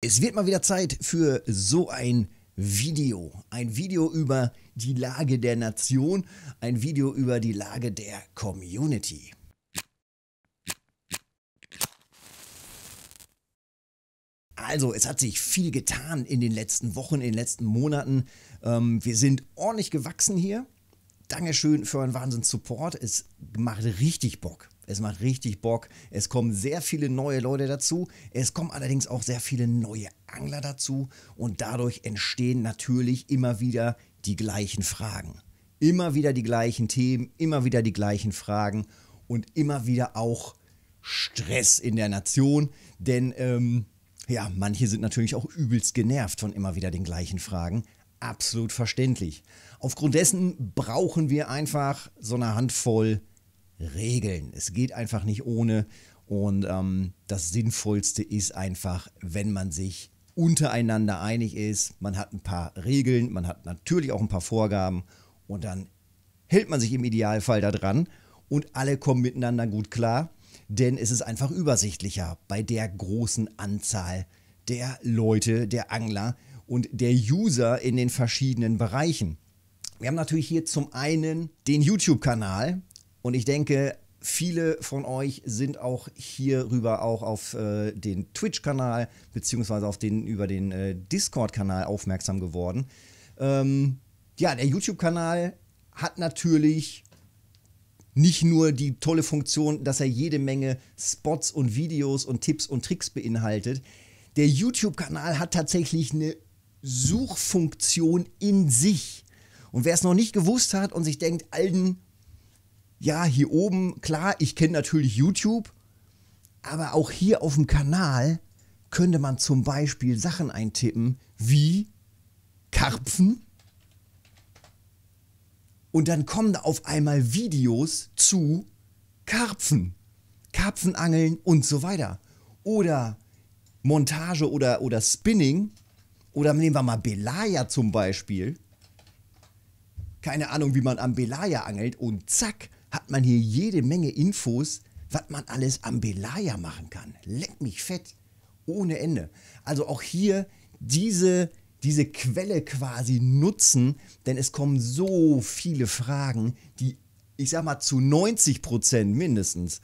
Es wird mal wieder Zeit für so ein Video. Ein Video über die Lage der Nation, ein Video über die Lage der Community. Also, es hat sich viel getan in den letzten Wochen, in den letzten Monaten. Ähm, wir sind ordentlich gewachsen hier. Dankeschön für euren Wahnsinns-Support. Es macht richtig Bock. Es macht richtig Bock. Es kommen sehr viele neue Leute dazu. Es kommen allerdings auch sehr viele neue Angler dazu. Und dadurch entstehen natürlich immer wieder die gleichen Fragen. Immer wieder die gleichen Themen, immer wieder die gleichen Fragen und immer wieder auch Stress in der Nation. Denn ähm, ja, manche sind natürlich auch übelst genervt von immer wieder den gleichen Fragen. Absolut verständlich. Aufgrund dessen brauchen wir einfach so eine Handvoll Regeln. Es geht einfach nicht ohne. Und ähm, das Sinnvollste ist einfach, wenn man sich untereinander einig ist. Man hat ein paar Regeln, man hat natürlich auch ein paar Vorgaben und dann hält man sich im Idealfall da dran und alle kommen miteinander gut klar, denn es ist einfach übersichtlicher bei der großen Anzahl der Leute, der Angler und der User in den verschiedenen Bereichen. Wir haben natürlich hier zum einen den YouTube-Kanal, und ich denke, Viele von euch sind auch hierüber auch auf äh, den Twitch-Kanal beziehungsweise den über den äh, Discord-Kanal aufmerksam geworden. Ähm, ja, der YouTube-Kanal hat natürlich nicht nur die tolle Funktion, dass er jede Menge Spots und Videos und Tipps und Tricks beinhaltet. Der YouTube-Kanal hat tatsächlich eine Suchfunktion in sich. Und wer es noch nicht gewusst hat und sich denkt, Alden, ja, hier oben, klar, ich kenne natürlich YouTube, aber auch hier auf dem Kanal könnte man zum Beispiel Sachen eintippen wie Karpfen. Und dann kommen da auf einmal Videos zu Karpfen, Karpfenangeln und so weiter. Oder Montage oder, oder Spinning. Oder nehmen wir mal Belaya zum Beispiel. Keine Ahnung, wie man am Belaya angelt. Und zack, hat man hier jede Menge Infos, was man alles am Belaya machen kann. Leck mich fett. Ohne Ende. Also auch hier diese, diese Quelle quasi nutzen, denn es kommen so viele Fragen, die, ich sag mal, zu 90 Prozent mindestens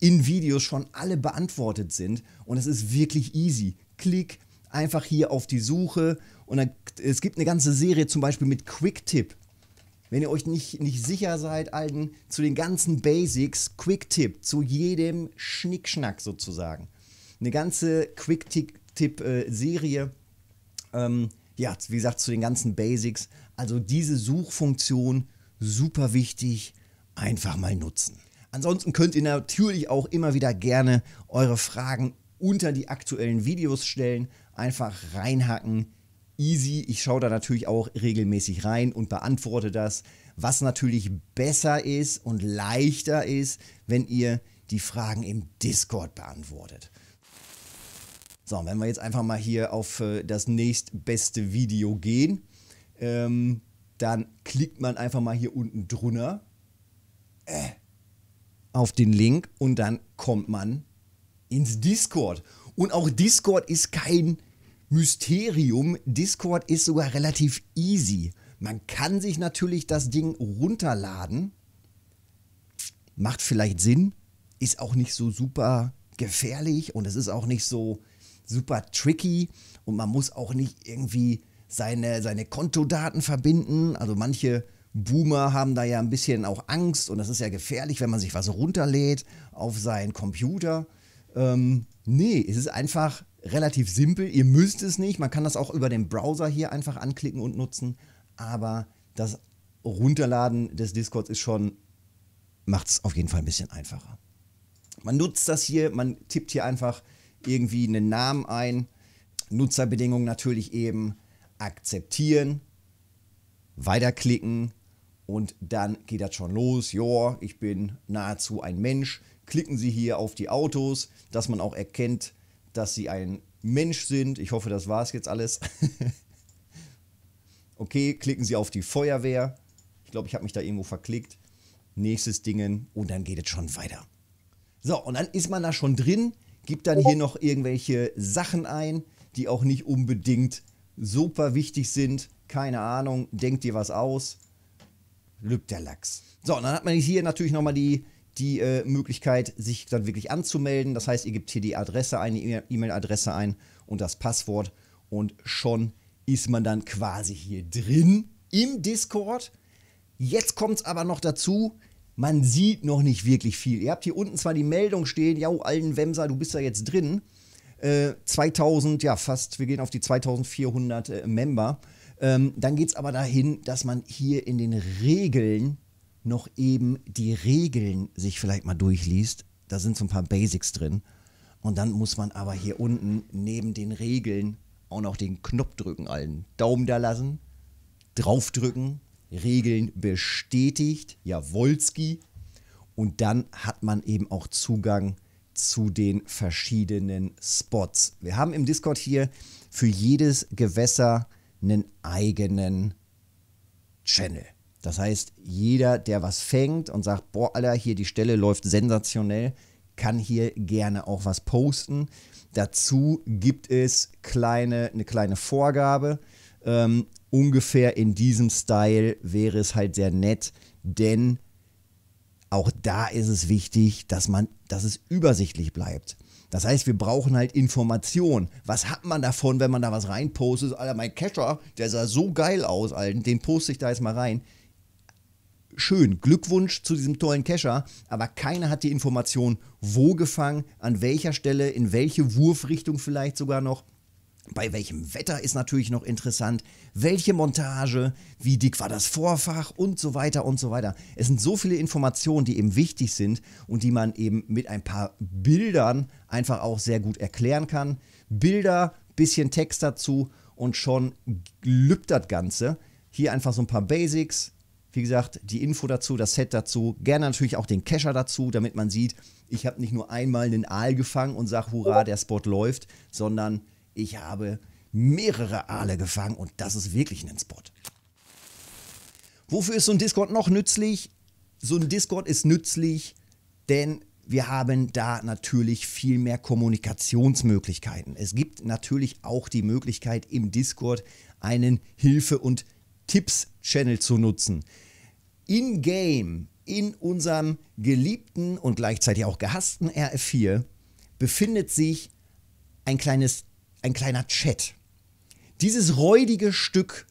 in Videos schon alle beantwortet sind. Und es ist wirklich easy. Klick einfach hier auf die Suche und dann, es gibt eine ganze Serie zum Beispiel mit Quicktip wenn ihr euch nicht, nicht sicher seid, Alten, zu den ganzen Basics, Quick-Tipp, zu jedem Schnickschnack sozusagen. Eine ganze Quick-Tipp-Serie, äh, ähm, ja, wie gesagt, zu den ganzen Basics. Also diese Suchfunktion, super wichtig, einfach mal nutzen. Ansonsten könnt ihr natürlich auch immer wieder gerne eure Fragen unter die aktuellen Videos stellen, einfach reinhacken easy. Ich schaue da natürlich auch regelmäßig rein und beantworte das, was natürlich besser ist und leichter ist, wenn ihr die Fragen im Discord beantwortet. So, und wenn wir jetzt einfach mal hier auf äh, das nächstbeste Video gehen, ähm, dann klickt man einfach mal hier unten drunter äh, auf den Link und dann kommt man ins Discord. Und auch Discord ist kein Mysterium. Discord ist sogar relativ easy. Man kann sich natürlich das Ding runterladen. Macht vielleicht Sinn. Ist auch nicht so super gefährlich und es ist auch nicht so super tricky und man muss auch nicht irgendwie seine, seine Kontodaten verbinden. Also manche Boomer haben da ja ein bisschen auch Angst und das ist ja gefährlich, wenn man sich was runterlädt auf seinen Computer. Ähm, nee, es ist einfach relativ simpel. Ihr müsst es nicht. Man kann das auch über den Browser hier einfach anklicken und nutzen. Aber das Runterladen des Discords ist schon, macht es auf jeden Fall ein bisschen einfacher. Man nutzt das hier, man tippt hier einfach irgendwie einen Namen ein. Nutzerbedingungen natürlich eben akzeptieren, weiterklicken und dann geht das schon los. Jo, ich bin nahezu ein Mensch. Klicken Sie hier auf die Autos, dass man auch erkennt, dass sie ein Mensch sind. Ich hoffe, das war es jetzt alles. okay, klicken Sie auf die Feuerwehr. Ich glaube, ich habe mich da irgendwo verklickt. Nächstes Dingen und dann geht es schon weiter. So, und dann ist man da schon drin, gibt dann hier noch irgendwelche Sachen ein, die auch nicht unbedingt super wichtig sind. Keine Ahnung, denkt dir was aus. Lübt der Lachs. So, und dann hat man hier natürlich nochmal die die äh, Möglichkeit, sich dann wirklich anzumelden. Das heißt, ihr gebt hier die Adresse ein, die E-Mail-Adresse ein und das Passwort und schon ist man dann quasi hier drin im Discord. Jetzt kommt es aber noch dazu, man sieht noch nicht wirklich viel. Ihr habt hier unten zwar die Meldung stehen, ja, allen Wemser, du bist da jetzt drin. Äh, 2000, ja, fast, wir gehen auf die 2400 äh, Member. Ähm, dann geht es aber dahin, dass man hier in den Regeln noch eben die Regeln sich vielleicht mal durchliest. Da sind so ein paar Basics drin. Und dann muss man aber hier unten neben den Regeln auch noch den Knopf drücken, allen Daumen da lassen, draufdrücken, Regeln bestätigt, Jawolski. Und dann hat man eben auch Zugang zu den verschiedenen Spots. Wir haben im Discord hier für jedes Gewässer einen eigenen Channel. Das heißt, jeder, der was fängt und sagt, boah, Alter, hier die Stelle läuft sensationell, kann hier gerne auch was posten. Dazu gibt es kleine, eine kleine Vorgabe. Ähm, ungefähr in diesem Style wäre es halt sehr nett, denn auch da ist es wichtig, dass man, dass es übersichtlich bleibt. Das heißt, wir brauchen halt Informationen. Was hat man davon, wenn man da was reinpostet? Alter, mein Catcher, der sah so geil aus, Alter, den poste ich da jetzt mal rein schön, Glückwunsch zu diesem tollen Kescher, aber keiner hat die Information, wo gefangen, an welcher Stelle, in welche Wurfrichtung vielleicht sogar noch. Bei welchem Wetter ist natürlich noch interessant, welche Montage, wie dick war das Vorfach und so weiter und so weiter. Es sind so viele Informationen, die eben wichtig sind und die man eben mit ein paar Bildern einfach auch sehr gut erklären kann. Bilder, bisschen Text dazu und schon lübt das Ganze. Hier einfach so ein paar Basics, wie gesagt, die Info dazu, das Set dazu, gerne natürlich auch den Kescher dazu, damit man sieht, ich habe nicht nur einmal einen Aal gefangen und sage, hurra, der Spot läuft, sondern ich habe mehrere Aale gefangen und das ist wirklich ein Spot. Wofür ist so ein Discord noch nützlich? So ein Discord ist nützlich, denn wir haben da natürlich viel mehr Kommunikationsmöglichkeiten. Es gibt natürlich auch die Möglichkeit, im Discord einen Hilfe- und Tipps-Channel zu nutzen. In-game, in unserem geliebten und gleichzeitig auch gehassten RF4, befindet sich ein, kleines, ein kleiner Chat. Dieses räudige Stück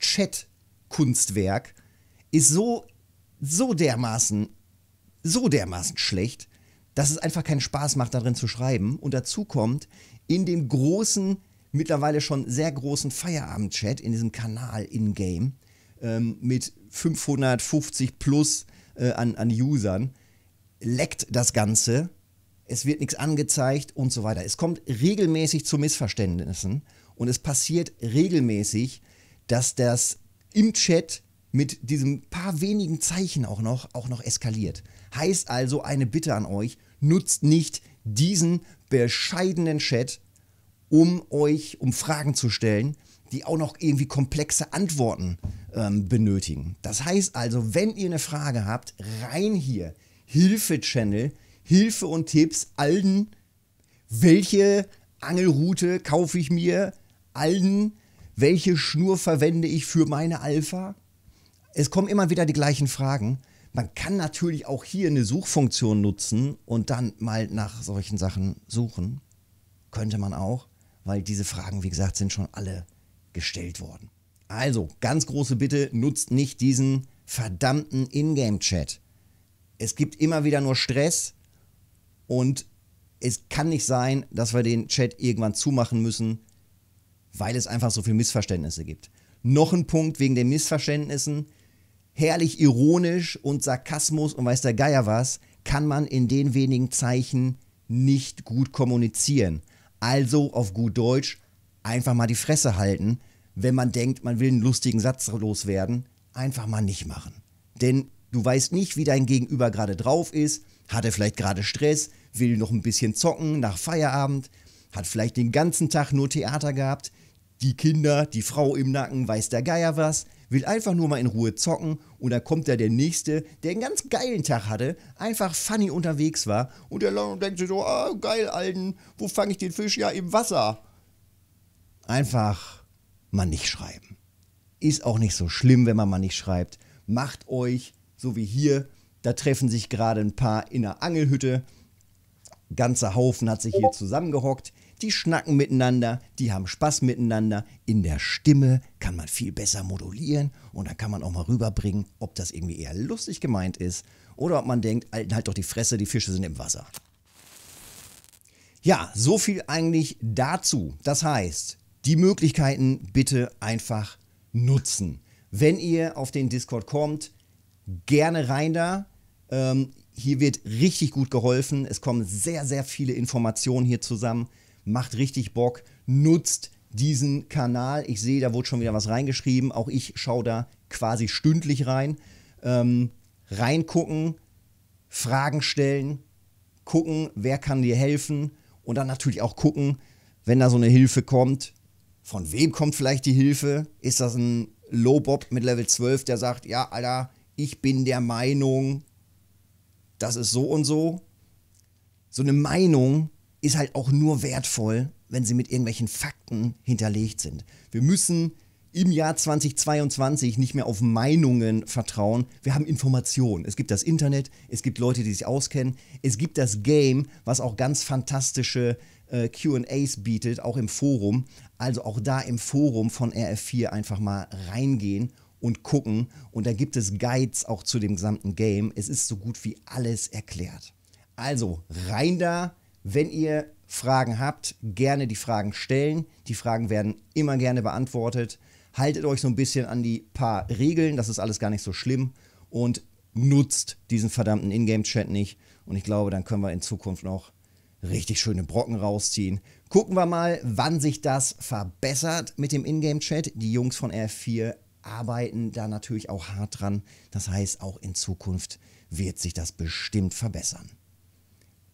Chat-Kunstwerk ist so, so dermaßen, so dermaßen schlecht, dass es einfach keinen Spaß macht, darin zu schreiben. Und dazu kommt, in dem großen mittlerweile schon sehr großen Feierabend-Chat in diesem Kanal in-game ähm, mit 550 plus äh, an, an Usern, leckt das Ganze, es wird nichts angezeigt und so weiter. Es kommt regelmäßig zu Missverständnissen und es passiert regelmäßig, dass das im Chat mit diesem paar wenigen Zeichen auch noch, auch noch eskaliert. Heißt also eine Bitte an euch, nutzt nicht diesen bescheidenen Chat, um euch, um Fragen zu stellen, die auch noch irgendwie komplexe Antworten ähm, benötigen. Das heißt also, wenn ihr eine Frage habt, rein hier, Hilfe-Channel, Hilfe und Tipps, Alden, welche Angelroute kaufe ich mir, Alden, welche Schnur verwende ich für meine Alpha? Es kommen immer wieder die gleichen Fragen. Man kann natürlich auch hier eine Suchfunktion nutzen und dann mal nach solchen Sachen suchen. Könnte man auch weil diese Fragen, wie gesagt, sind schon alle gestellt worden. Also, ganz große Bitte, nutzt nicht diesen verdammten Ingame-Chat. Es gibt immer wieder nur Stress und es kann nicht sein, dass wir den Chat irgendwann zumachen müssen, weil es einfach so viele Missverständnisse gibt. Noch ein Punkt wegen den Missverständnissen. Herrlich ironisch und Sarkasmus und weiß der Geier was, kann man in den wenigen Zeichen nicht gut kommunizieren. Also auf gut Deutsch, einfach mal die Fresse halten, wenn man denkt, man will einen lustigen Satz loswerden, einfach mal nicht machen. Denn du weißt nicht, wie dein Gegenüber gerade drauf ist, hat er vielleicht gerade Stress, will noch ein bisschen zocken nach Feierabend, hat vielleicht den ganzen Tag nur Theater gehabt, die Kinder, die Frau im Nacken, weiß der Geier was, will einfach nur mal in Ruhe zocken und da kommt da der Nächste, der einen ganz geilen Tag hatte, einfach funny unterwegs war und der Laune denkt sich so, ah, geil, Alten, wo fange ich den Fisch? Ja, im Wasser. Einfach mal nicht schreiben. Ist auch nicht so schlimm, wenn man mal nicht schreibt. Macht euch, so wie hier, da treffen sich gerade ein paar in einer Angelhütte. Ganzer Haufen hat sich hier zusammengehockt die schnacken miteinander, die haben Spaß miteinander. In der Stimme kann man viel besser modulieren und dann kann man auch mal rüberbringen, ob das irgendwie eher lustig gemeint ist oder ob man denkt, halt doch die Fresse, die Fische sind im Wasser. Ja, so viel eigentlich dazu. Das heißt, die Möglichkeiten bitte einfach nutzen. Wenn ihr auf den Discord kommt, gerne rein da. Ähm, hier wird richtig gut geholfen. Es kommen sehr, sehr viele Informationen hier zusammen macht richtig Bock, nutzt diesen Kanal. Ich sehe, da wurde schon wieder was reingeschrieben. Auch ich schaue da quasi stündlich rein. Ähm, reingucken, Fragen stellen, gucken, wer kann dir helfen und dann natürlich auch gucken, wenn da so eine Hilfe kommt, von wem kommt vielleicht die Hilfe? Ist das ein Low-Bob mit Level 12, der sagt, ja, Alter, ich bin der Meinung, das ist so und so? So eine Meinung ist halt auch nur wertvoll, wenn sie mit irgendwelchen Fakten hinterlegt sind. Wir müssen im Jahr 2022 nicht mehr auf Meinungen vertrauen. Wir haben Informationen. Es gibt das Internet, es gibt Leute, die sich auskennen, es gibt das Game, was auch ganz fantastische äh, QAs bietet, auch im Forum. Also auch da im Forum von RF4 einfach mal reingehen und gucken. Und da gibt es Guides auch zu dem gesamten Game. Es ist so gut wie alles erklärt. Also rein da, wenn ihr Fragen habt, gerne die Fragen stellen. Die Fragen werden immer gerne beantwortet. Haltet euch so ein bisschen an die paar Regeln, das ist alles gar nicht so schlimm. Und nutzt diesen verdammten Ingame-Chat nicht. Und ich glaube, dann können wir in Zukunft noch richtig schöne Brocken rausziehen. Gucken wir mal, wann sich das verbessert mit dem Ingame-Chat. Die Jungs von R4 arbeiten da natürlich auch hart dran. Das heißt, auch in Zukunft wird sich das bestimmt verbessern.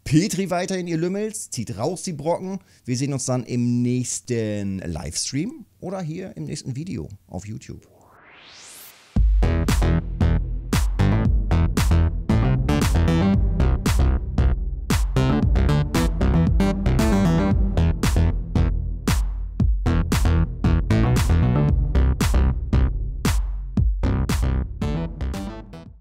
Petri weiterhin, ihr Lümmels. Zieht raus die Brocken. Wir sehen uns dann im nächsten Livestream oder hier im nächsten Video auf YouTube.